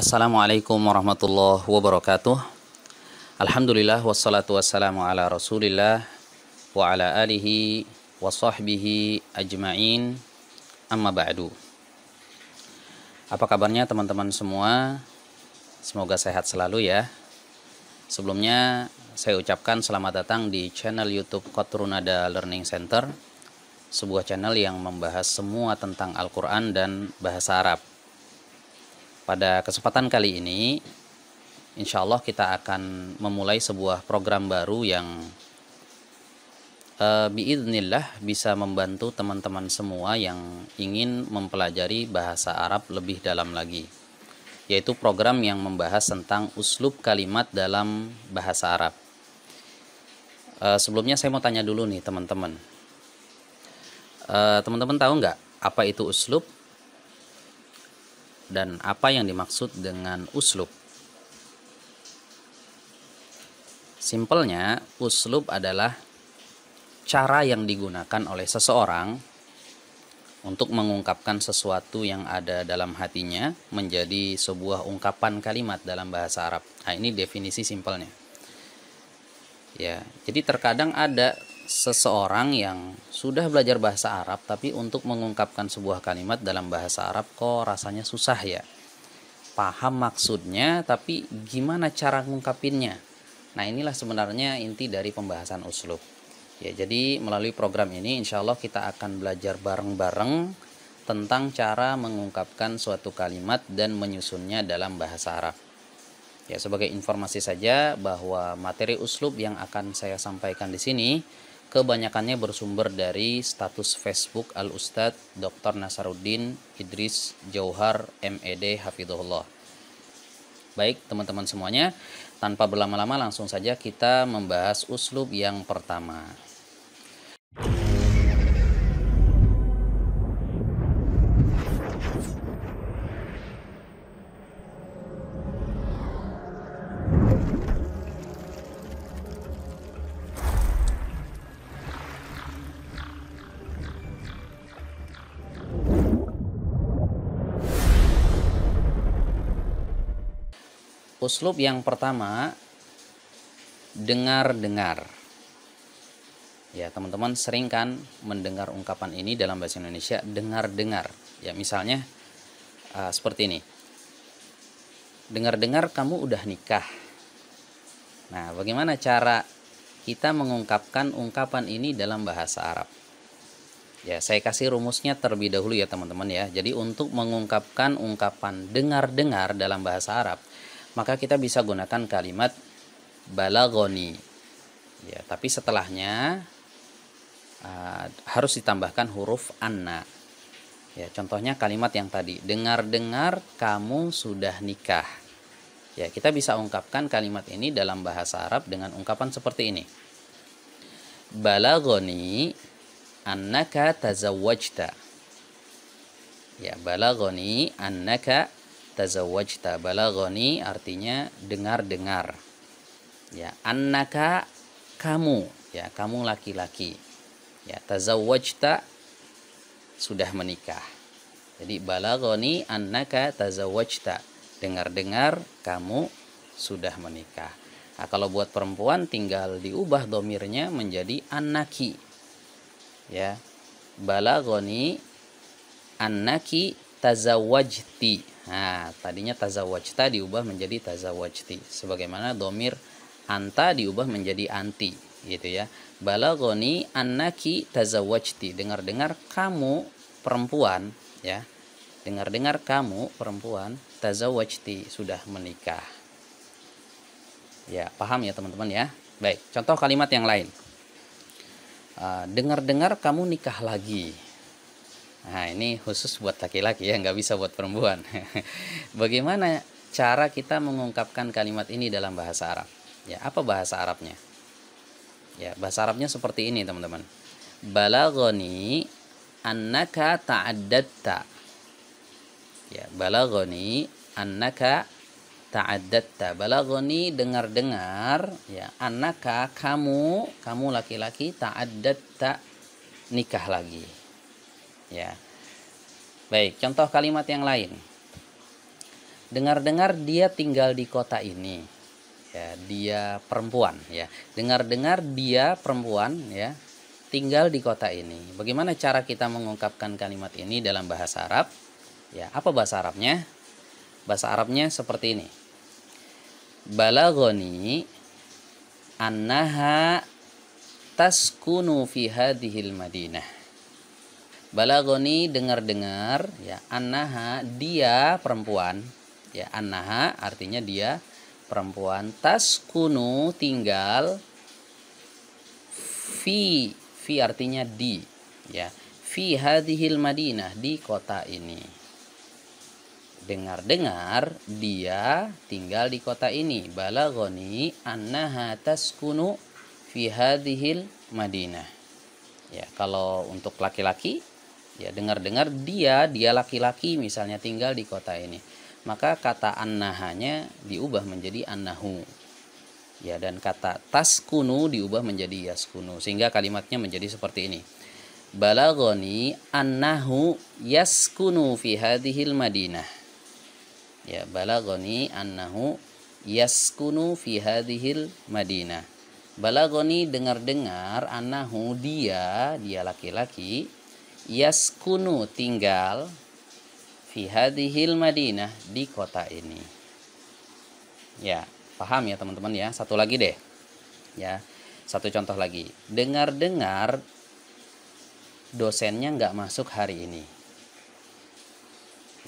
Assalamualaikum warahmatullahi wabarakatuh Alhamdulillah wassalatu wassalamu ala rasulillah Wa ala alihi wa sahbihi ajma'in Amma ba'du Apa kabarnya teman-teman semua? Semoga sehat selalu ya Sebelumnya saya ucapkan selamat datang di channel youtube Kotrunada Learning Center Sebuah channel yang membahas semua tentang Al-Quran dan bahasa Arab pada kesempatan kali ini, insya Allah kita akan memulai sebuah program baru yang uh, eh, biiznillah bisa membantu teman-teman semua yang ingin mempelajari bahasa Arab lebih dalam lagi, yaitu program yang membahas tentang uslub kalimat dalam bahasa Arab. Uh, sebelumnya saya mau tanya dulu nih teman-teman. teman eh, teman-teman tahu nggak apa itu uslub? dan apa yang dimaksud dengan uslub. Simpelnya, uslub adalah cara yang digunakan oleh seseorang untuk mengungkapkan sesuatu yang ada dalam hatinya menjadi sebuah ungkapan kalimat dalam bahasa Arab. Nah, ini definisi simpelnya. Ya, jadi terkadang ada seseorang yang sudah belajar bahasa Arab tapi untuk mengungkapkan sebuah kalimat dalam bahasa Arab kok rasanya susah ya. Paham maksudnya tapi gimana cara mengungkapinnya Nah, inilah sebenarnya inti dari pembahasan uslub. Ya, jadi melalui program ini insya Allah kita akan belajar bareng-bareng tentang cara mengungkapkan suatu kalimat dan menyusunnya dalam bahasa Arab. Ya, sebagai informasi saja bahwa materi uslub yang akan saya sampaikan di sini kebanyakannya bersumber dari status Facebook Al Ustad Dr. Nasaruddin Idris Jauhar MED Hafidhullah. Baik, teman-teman semuanya, tanpa berlama-lama langsung saja kita membahas uslub yang pertama. Uslub yang pertama dengar-dengar. Ya, teman-teman sering kan mendengar ungkapan ini dalam bahasa Indonesia dengar-dengar. Ya, misalnya uh, seperti ini. Dengar-dengar kamu udah nikah. Nah, bagaimana cara kita mengungkapkan ungkapan ini dalam bahasa Arab? Ya, saya kasih rumusnya terlebih dahulu ya teman-teman ya. Jadi untuk mengungkapkan ungkapan dengar-dengar dalam bahasa Arab, maka kita bisa gunakan kalimat balagoni ya tapi setelahnya uh, harus ditambahkan huruf anna ya contohnya kalimat yang tadi dengar-dengar kamu sudah nikah ya kita bisa ungkapkan kalimat ini dalam bahasa Arab dengan ungkapan seperti ini balagoni annaka tazawajta, ya balagoni annaka tazawwajta balaghani artinya dengar-dengar. Ya, annaka kamu, ya, kamu laki-laki. Ya, tazawwajta sudah menikah. Jadi balaghani annaka tazawwajta. Dengar-dengar kamu sudah menikah. Nah, kalau buat perempuan tinggal diubah domirnya menjadi anaki. Ya. Balaghani annaki tazawwajti Nah, tadinya tazawajta diubah menjadi tazawajti. Sebagaimana domir anta diubah menjadi anti, gitu ya. Balagoni annaki tazawajti. Dengar-dengar kamu perempuan, ya. Dengar-dengar kamu perempuan tazawajti sudah menikah. Ya, paham ya teman-teman ya. Baik, contoh kalimat yang lain. uh, ah, dengar -dengar kamu nikah lagi Nah, ini khusus buat laki-laki ya, nggak bisa buat perempuan. Bagaimana cara kita mengungkapkan kalimat ini dalam bahasa Arab? Ya, apa bahasa Arabnya? Ya, bahasa Arabnya seperti ini, teman-teman. Balagoni annaka ta'addatta. Ya, balagoni annaka ta'addatta. Balagoni dengar-dengar, ya, annaka kamu, kamu laki-laki ta'addatta nikah lagi ya baik contoh kalimat yang lain dengar-dengar dia tinggal di kota ini ya dia perempuan ya dengar-dengar dia perempuan ya tinggal di kota ini bagaimana cara kita mengungkapkan kalimat ini dalam bahasa Arab ya apa bahasa Arabnya bahasa Arabnya seperti ini balagoni annaha taskunu fi hadhil madinah Balagoni dengar-dengar ya anaha dia perempuan ya anaha artinya dia perempuan tas kuno tinggal fi fi artinya di ya fi hadhil madinah di kota ini dengar-dengar dia tinggal di kota ini balagoni Anaha tas kuno fi hadhil madinah ya kalau untuk laki-laki ya dengar-dengar dia dia laki-laki misalnya tinggal di kota ini maka kata annahanya diubah menjadi annahu ya dan kata taskunu diubah menjadi yaskunu sehingga kalimatnya menjadi seperti ini balagoni annahu yaskunu fi hadhil madinah ya balagoni annahu yaskunu fi hadhil madinah balagoni dengar-dengar annahu dia dia laki-laki yaskunu tinggal fi hadhil madinah di kota ini. Ya, paham ya teman-teman ya. Satu lagi deh. Ya. Satu contoh lagi. Dengar-dengar dosennya nggak masuk hari ini.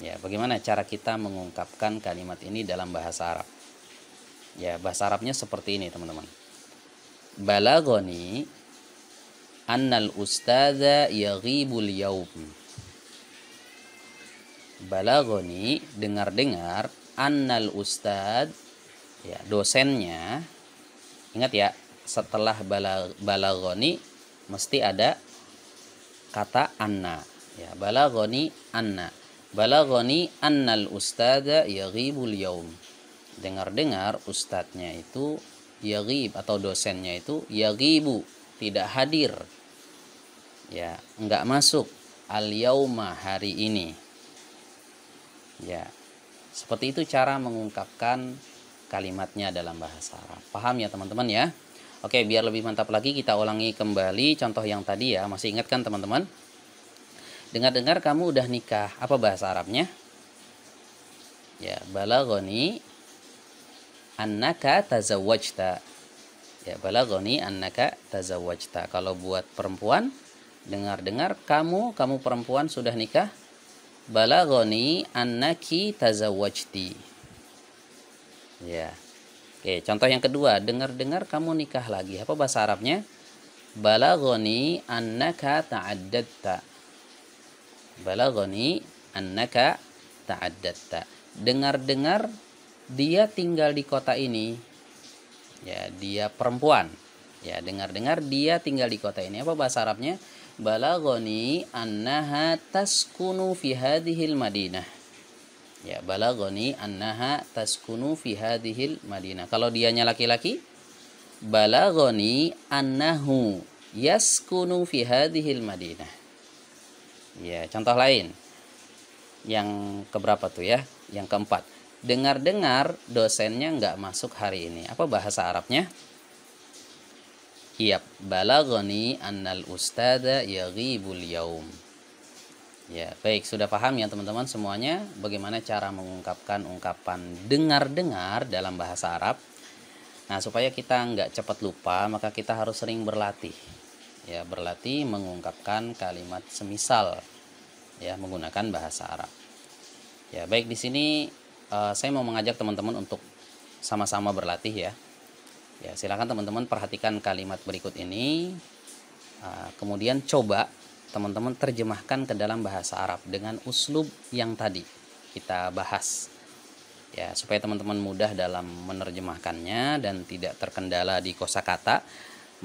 Ya, bagaimana cara kita mengungkapkan kalimat ini dalam bahasa Arab? Ya, bahasa Arabnya seperti ini, teman-teman. Balagoni annal ustaza yaghibul yaum balagoni dengar-dengar annal ustad ya dosennya ingat ya setelah balagoni mesti ada kata anna ya balagoni anna balagoni annal ustaza yaghibul yaum dengar-dengar ustadznya itu yaghib atau dosennya itu yaghibu tidak hadir ya nggak masuk al yauma hari ini ya seperti itu cara mengungkapkan kalimatnya dalam bahasa Arab paham ya teman-teman ya oke biar lebih mantap lagi kita ulangi kembali contoh yang tadi ya masih ingat kan teman-teman dengar-dengar kamu udah nikah apa bahasa Arabnya ya balagoni annaka tazawwajta ya balagoni annaka tazawwajta kalau buat perempuan dengar-dengar kamu kamu perempuan sudah nikah balagoni annaki tazawwajti ya oke contoh yang kedua dengar-dengar kamu nikah lagi apa bahasa Arabnya balagoni annaka ta'addatta balagoni annaka ta'addatta dengar-dengar dia tinggal di kota ini ya dia perempuan ya dengar-dengar dia tinggal di kota ini apa bahasa Arabnya balagoni annaha taskunu fi hadhil madinah ya balagoni annaha taskunu fi hadhil madinah kalau dianya laki-laki balagoni annahu yaskunu fi hadhil madinah ya contoh lain yang keberapa tuh ya yang keempat Dengar-dengar dosennya nggak masuk hari ini. Apa bahasa Arabnya? Iya, balagoni annal ustada yagi yaum. Ya, baik, sudah paham ya teman-teman semuanya bagaimana cara mengungkapkan ungkapan dengar-dengar dalam bahasa Arab. Nah, supaya kita nggak cepat lupa, maka kita harus sering berlatih. Ya, berlatih mengungkapkan kalimat semisal ya menggunakan bahasa Arab. Ya, baik di sini Eh, saya mau mengajak teman-teman untuk sama-sama berlatih ya. Ya, silakan teman-teman perhatikan kalimat berikut ini. Eh, kemudian coba teman-teman terjemahkan ke dalam bahasa Arab dengan uslub yang tadi kita bahas. Ya, supaya teman-teman mudah dalam menerjemahkannya dan tidak terkendala di kosakata,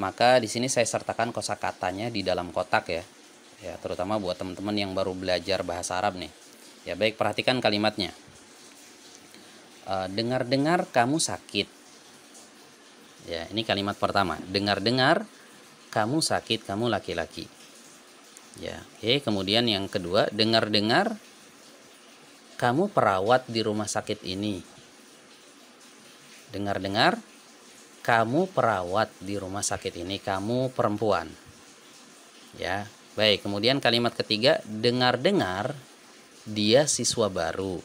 maka di sini saya sertakan kosakatanya di dalam kotak ya. Ya, terutama buat teman-teman yang baru belajar bahasa Arab nih. Ya, baik perhatikan kalimatnya. Eh, dengar-dengar kamu sakit. Ya, ini kalimat pertama. Dengar-dengar kamu sakit, kamu laki-laki. Ya, oke. Kemudian yang kedua, dengar-dengar kamu perawat di rumah sakit ini. Dengar-dengar kamu perawat di rumah sakit ini, kamu perempuan. Ya, baik. Kemudian kalimat ketiga, dengar-dengar dia siswa baru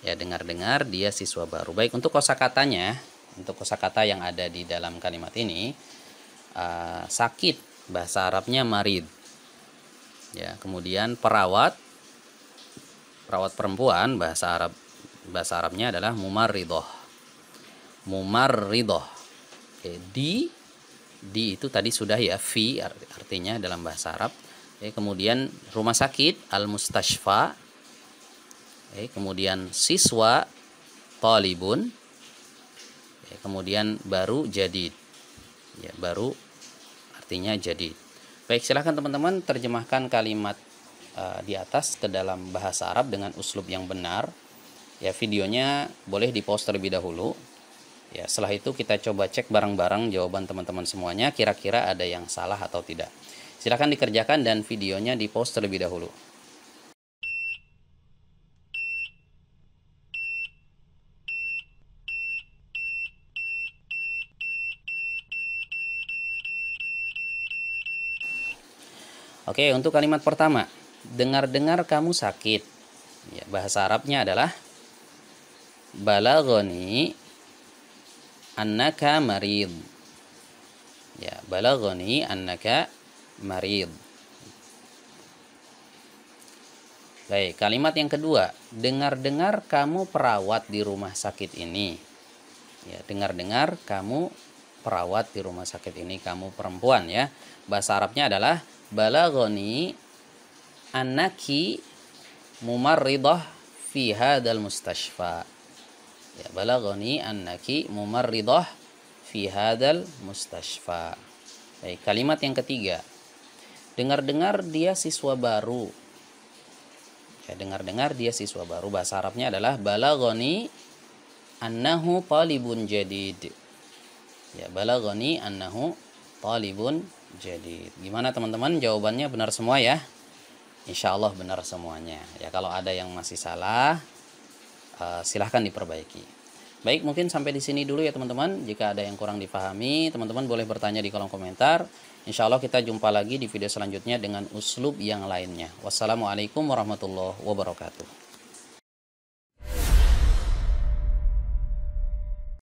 ya dengar-dengar dia siswa baru. Baik untuk kosakatanya, untuk kosakata yang ada di dalam kalimat ini uh, sakit bahasa Arabnya marid. Ya, kemudian perawat perawat perempuan bahasa Arab bahasa Arabnya adalah mumaridoh, mumaridoh, Oke, di di itu tadi sudah ya fi artinya dalam bahasa Arab. Oke, kemudian rumah sakit al-mustashfa kemudian siswa polibun kemudian baru jadi, ya baru artinya jadi. baik silahkan teman-teman terjemahkan kalimat uh, di atas ke dalam bahasa Arab dengan uslub yang benar ya videonya boleh di post terlebih dahulu ya setelah itu kita coba cek barang-barang jawaban teman-teman semuanya kira-kira ada yang salah atau tidak silahkan dikerjakan dan videonya di post terlebih dahulu Oke, untuk kalimat pertama, dengar-dengar kamu sakit. Ya, bahasa Arabnya adalah balagoni annaka marid. Ya, balagoni annaka marid. Baik, kalimat yang kedua, dengar-dengar kamu perawat di rumah sakit ini. Ya, dengar-dengar kamu perawat di rumah sakit ini, kamu perempuan ya. Bahasa Arabnya adalah balagoni anaki mumarridah fi hadal mustashfa ya balagoni annaki mumarridah fi hadal mustashfa baik kalimat yang ketiga dengar-dengar dia siswa baru ya dengar-dengar dia siswa baru bahasa Arabnya adalah balagoni annahu talibun jadid ya balagoni annahu talibun jadi gimana teman-teman jawabannya benar semua ya Insya Allah benar semuanya ya kalau ada yang masih salah eh, silahkan diperbaiki baik mungkin sampai di sini dulu ya teman-teman jika ada yang kurang dipahami teman-teman boleh bertanya di kolom komentar Insya Allah kita jumpa lagi di video selanjutnya dengan uslub yang lainnya wassalamualaikum warahmatullahi wabarakatuh